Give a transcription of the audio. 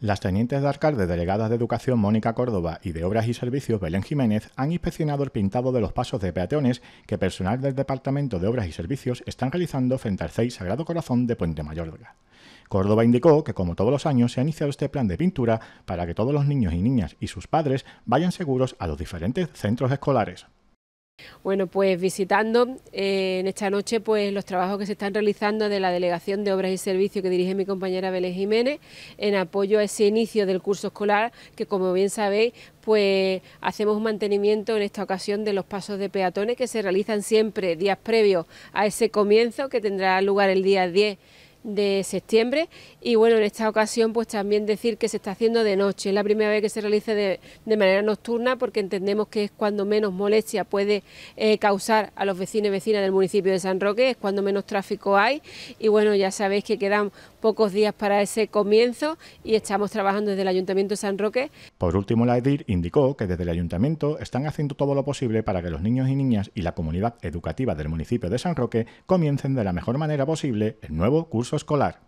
Las tenientes de alcalde delegadas de Educación Mónica Córdoba y de Obras y Servicios Belén Jiménez han inspeccionado el pintado de los pasos de peatones que personal del Departamento de Obras y Servicios están realizando frente al 6 Sagrado Corazón de Puente Mayorga. Córdoba indicó que, como todos los años, se ha iniciado este plan de pintura para que todos los niños y niñas y sus padres vayan seguros a los diferentes centros escolares. Bueno, pues visitando eh, en esta noche pues los trabajos que se están realizando de la Delegación de Obras y Servicios que dirige mi compañera Belén Jiménez en apoyo a ese inicio del curso escolar que como bien sabéis pues hacemos un mantenimiento en esta ocasión de los pasos de peatones que se realizan siempre días previos a ese comienzo que tendrá lugar el día 10 de septiembre y bueno, en esta ocasión pues también decir que se está haciendo de noche, es la primera vez que se realice de, manera nocturna porque entendemos que es cuando menos molestia puede eh, causar a los vecinos y vecinas del municipio de San Roque, es cuando menos tráfico hay y bueno, ya sabéis que quedan pocos días para ese comienzo y estamos trabajando desde el Ayuntamiento de San Roque. Por último, la EDIR indicó que desde el Ayuntamiento están haciendo todo lo posible para que los niños y niñas y la comunidad educativa del municipio de San Roque comiencen de la mejor manera posible el nuevo curso escolar.